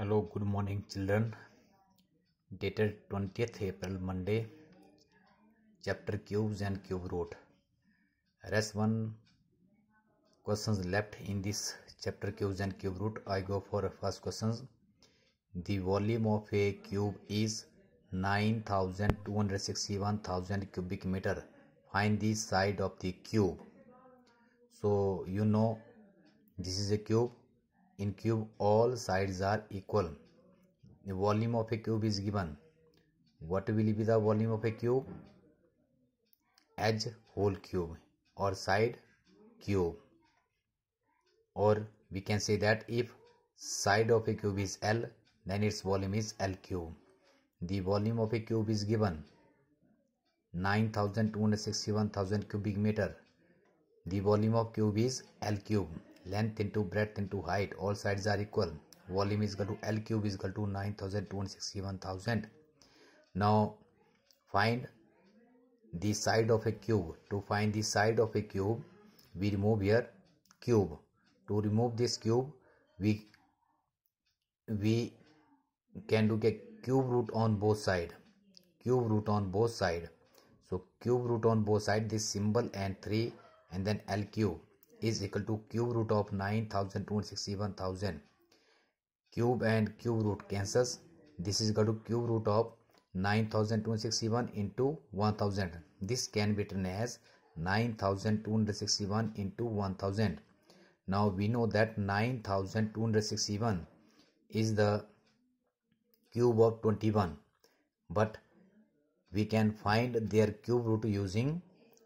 Hello good morning children dated twentieth April Monday chapter cubes and cube root race one question left in this chapter cubes and cube root I go for first question the volume of a cube is nine thousand two hundred sixty one thousand cubic metre find the side of the cube so you know this is a cube in cube all sides are equal the volume of a cube is given what will be the volume of a cube Edge whole cube or side cube or we can say that if side of a cube is L then its volume is L cube. The volume of a cube is given 9261,000 cubic meter. The volume of cube is L cube length into breadth into height all sides are equal volume is equal to l cube is equal to 9261,000 now find the side of a cube to find the side of a cube we remove here cube to remove this cube we we can do a cube root on both side cube root on both side so cube root on both side this symbol and 3 and then l cube is equal to cube root of 9261,000 cube and cube root cancels this is equal to cube root of 9261 into 1000 this can be written as 9261 into 1000 now we know that 9261 is the cube of 21 but we can find their cube root using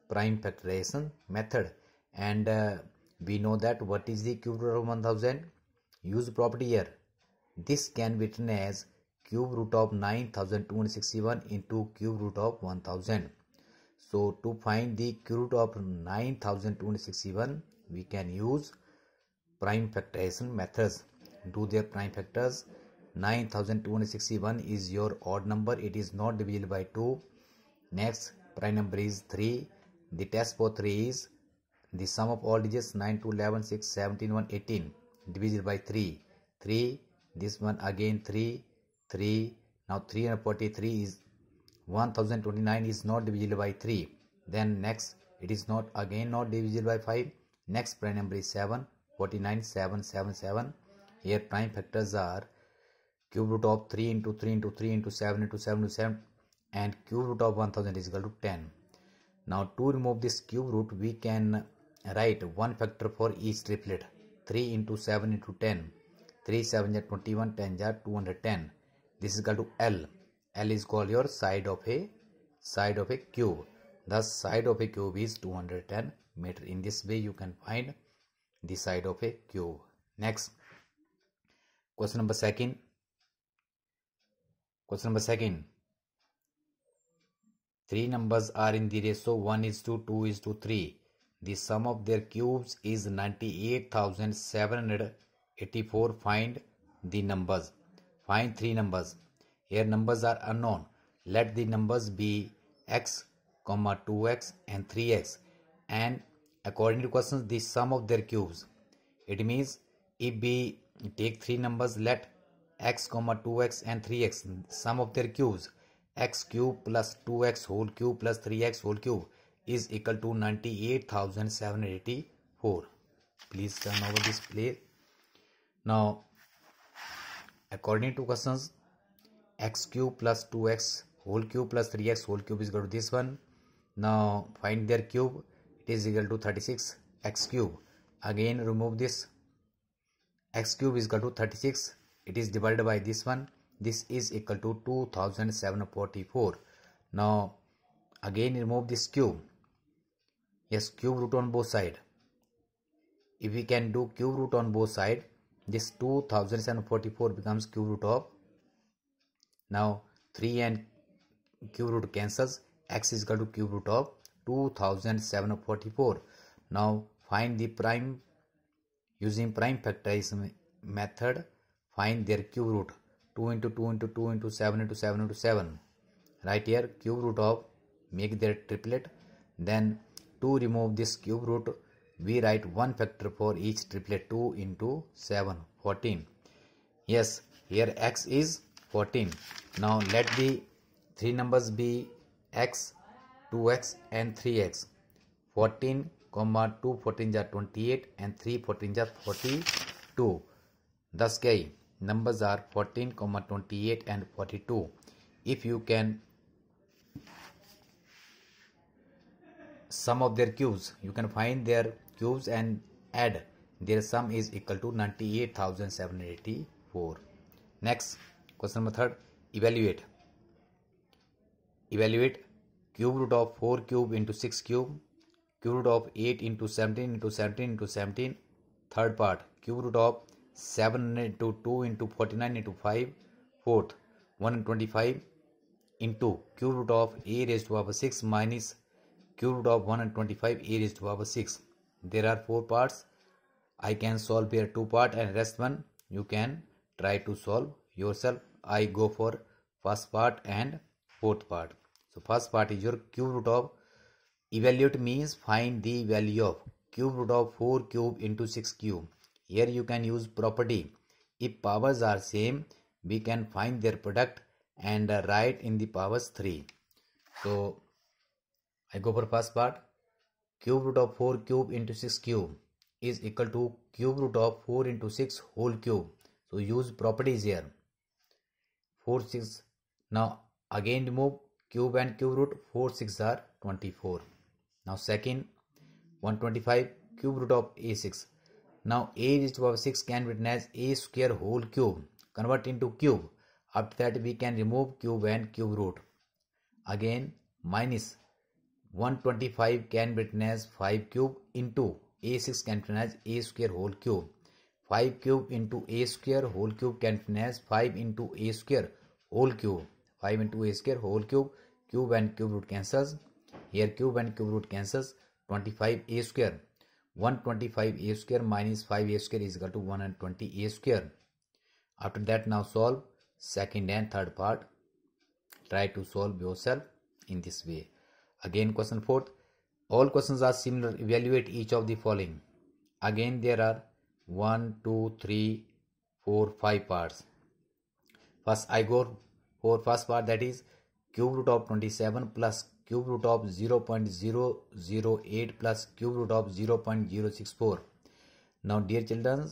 prime factorization method and uh, we know that what is the cube root of 1000 use property here this can be written as cube root of 9261 into cube root of 1000 so to find the cube root of 9261 we can use prime factorization methods do their prime factors 9261 is your odd number it is not divisible by 2 next prime number is 3 the test for 3 is the sum of all digits 9 to 11, 6, 17, 1, 18 divided by 3. 3, this one again 3, 3. Now 343 is 1029 is not divisible by 3. Then next it is not again not divisible by 5. Next prime number is 7, 49, 7, 7, 7. Here prime factors are cube root of 3 into 3 into 3 into 7 into 7 into 7 and cube root of 1000 is equal to 10. Now to remove this cube root we can Write 1 factor for each triplet 3 into 7 into 10. 3 7 is 21, 10 is 210. This is equal to L. L is called your side of a side of a cube. The side of a cube is 210 meter. In this way, you can find the side of a cube. Next, question number second. Question number second. Three numbers are in the ratio 1 is to 2 is to 3. The sum of their cubes is 98,784. Find the numbers. Find three numbers. Here numbers are unknown. Let the numbers be x, comma 2x and 3x. And according to questions, the sum of their cubes. It means if we take three numbers, let x comma 2x and 3x sum of their cubes x cube plus 2x whole cube plus 3x whole cube is equal to 98,784 please turn over this plate now according to questions x cube plus 2x whole cube plus 3x whole cube is equal to this one now find their cube it is equal to 36 x cube again remove this x cube is equal to 36 it is divided by this one this is equal to 2744 now again remove this cube is cube root on both side if we can do cube root on both side this 2744 becomes cube root of now 3 and cube root cancels x is equal to cube root of 2744 now find the prime using prime factorization method find their cube root 2 into 2 into 2 into 7 into 7 into 7 right here cube root of make their triplet then to remove this cube root we write 1 factor for each triplet 2 into 7 14 yes here x is 14 now let the three numbers be x 2x and 3x 14 comma 2 14 are 28 and 3 14 are 42 thus gay numbers are 14 comma 28 and 42 if you can sum of their cubes you can find their cubes and add their sum is equal to 98784 next question number third evaluate evaluate cube root of 4 cube into 6 cube cube root of 8 into 17 into 17 into 17 third part cube root of 7 into 2 into 49 into 5 fourth 125 into cube root of a raised to power 6 minus cube root of 125 a raised to power 6 there are four parts i can solve here two part and rest one you can try to solve yourself i go for first part and fourth part so first part is your cube root of evaluate means find the value of cube root of 4 cube into 6 cube here you can use property if powers are same we can find their product and write in the powers 3 so I go for first part cube root of 4 cube into 6 cube is equal to cube root of 4 into 6 whole cube. So use properties here. 4, 6. Now again remove cube and cube root 4, 6 are 24. Now second 125 cube root of a6. Now a raised to power 6 can be written as a square whole cube. Convert into cube. After that we can remove cube and cube root. Again minus 125 can be written as 5 cube into a6 can be written as a square whole cube. 5 cube into a square whole cube can be written as 5 into a square whole cube. 5 into a square whole cube. Cube and cube root cancels. Here cube and cube root cancels. 25 a square. 125 a square minus 5 a square is equal to 120 a square. After that now solve second and third part. Try to solve yourself in this way. Again, question fourth. All questions are similar. Evaluate each of the following. Again, there are 1, 2, 3, 4, 5 parts. First, I go for first part that is cube root of 27 plus cube root of 0 0.008 plus cube root of 0 0.064. Now, dear children,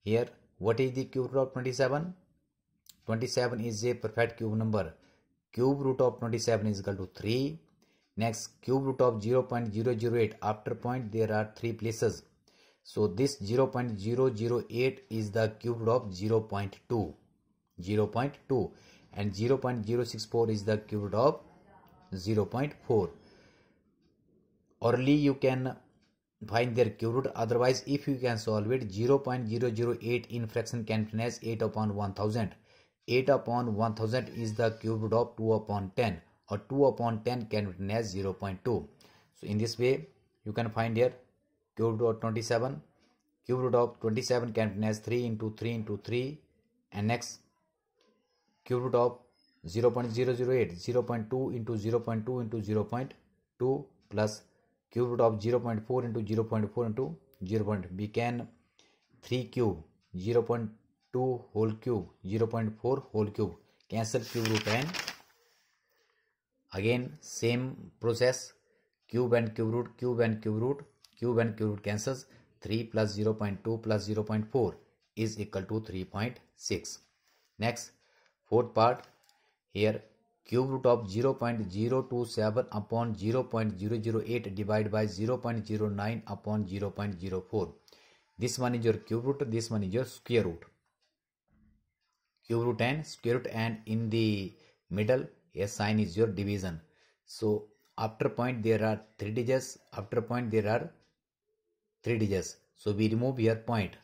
here what is the cube root of 27? 27 is a perfect cube number. Cube root of 27 is equal to 3 Next, cube root of 0.008. After point, there are three places. So this 0.008 is the cube root of 0.2. 0 0.2 and 0.064 is the cube root of 0.4. Early you can find their cube root. Otherwise, if you can solve it, 0.008 in fraction can be as 8 upon 1000. 8 upon 1000 is the cube root of 2 upon 10 or 2 upon 10 can be written as 0 0.2 so in this way you can find here cube root of 27 cube root of 27 can be written as 3 into 3 into 3 and next cube root of 0 0.008 0 0.2 into 0 0.2 into 0 0.2 plus cube root of 0 0.4 into 0 0.4 into 0. Point. we can 3 cube 0 0.2 whole cube 0 0.4 whole cube cancel cube root and Again, same process cube and cube root, cube and cube root, cube and cube root cancels 3 plus 0 0.2 plus 0 0.4 is equal to 3.6. Next, fourth part here cube root of 0 0.027 upon 0 0.008 divided by 0 0.09 upon 0 0.04. This one is your cube root, this one is your square root. Cube root and square root and in the middle sign is your division so after point there are three digits after point there are three digits so we remove here point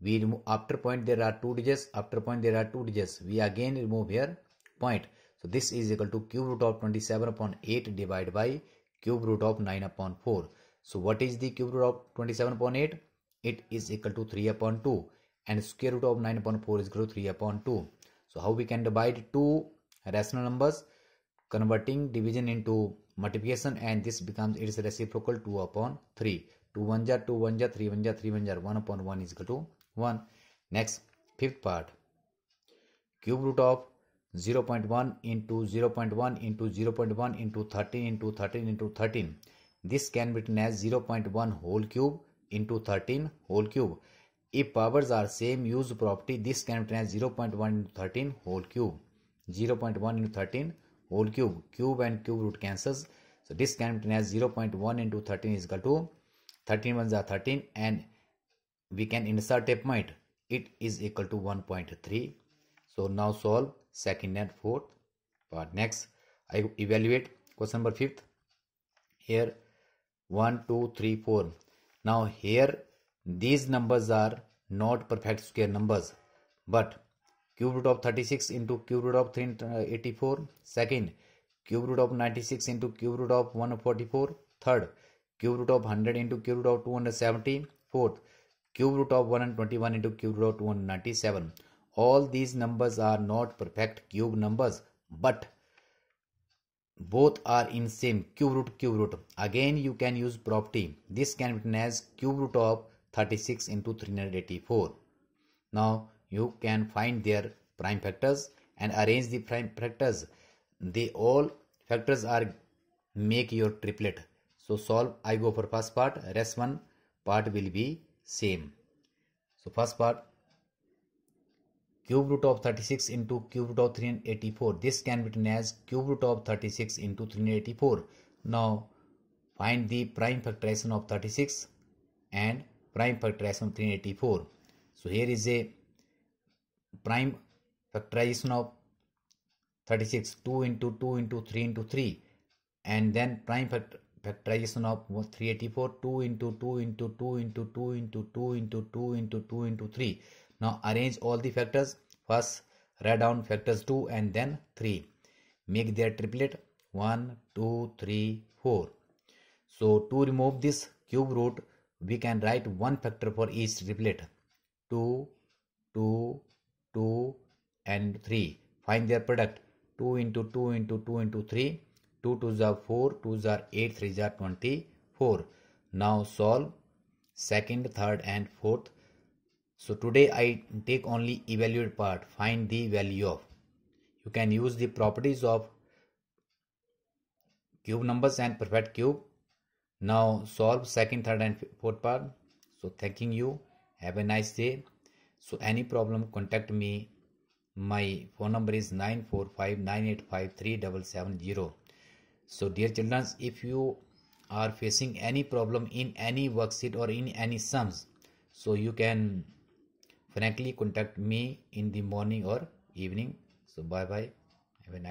we remove after point there are two digits after point there are two digits we again remove here point so this is equal to cube root of 27 upon 8 divided by cube root of 9 upon 4 so what is the cube root of 27 upon 8 it is equal to 3 upon 2 and square root of 9 upon 4 is equal to 3 upon 2 so how we can divide two rational numbers converting division into multiplication and this becomes its reciprocal 2 upon 3 2 1 jar 2 1 jar 3 1 jar 3 1 jar 1 upon 1 is equal to 1 next fifth part cube root of 0.1 into 0.1 into 0.1 into 13 into 13 into 13 this can be written as 0.1 whole cube into 13 whole cube if powers are same use property this can be written as 0.1 into 13 whole cube 0.1 into 13 whole cube cube and cube root cancels so this can be as 0.1 into 13 is equal to 13 ones are 13 and we can insert a point it is equal to 1.3 so now solve second and fourth But next i evaluate question number fifth here 1 2 3 4 now here these numbers are not perfect square numbers but cube root of 36 into cube root of 384 uh, second cube root of 96 into cube root of 144 third cube root of 100 into cube root of 270 fourth cube root of 121 into cube root of 297 all these numbers are not perfect cube numbers but both are in same cube root cube root again you can use property this can be written as cube root of 36 into 384 now you can find their prime factors and arrange the prime factors The all factors are make your triplet so solve i go for first part rest one part will be same so first part cube root of 36 into cube root of 384 this can be written as cube root of 36 into 384 now find the prime factorization of 36 and prime factorization of 384 so here is a prime factorization of 36 2 into 2 into 3 into 3 and then prime factorization of 384 2 into 2 into 2 into 2 into 2 into 2 into 2 into 3 now arrange all the factors first write down factors 2 and then 3 make their triplet 1 2 3 4 so to remove this cube root we can write one factor for each triplet 2 2 and 3. Find their product. 2 into 2 into 2 into 3. 2 to are 4, 2s are 8, 3s are 24. Now solve second, third and fourth. So today I take only evaluate part. Find the value of. You can use the properties of cube numbers and perfect cube. Now solve second, third and fourth part. So thanking you. Have a nice day. So any problem contact me my phone number is nine four five nine eight five three double seven zero. So dear children, if you are facing any problem in any worksheet or in any sums, so you can frankly contact me in the morning or evening. So bye bye.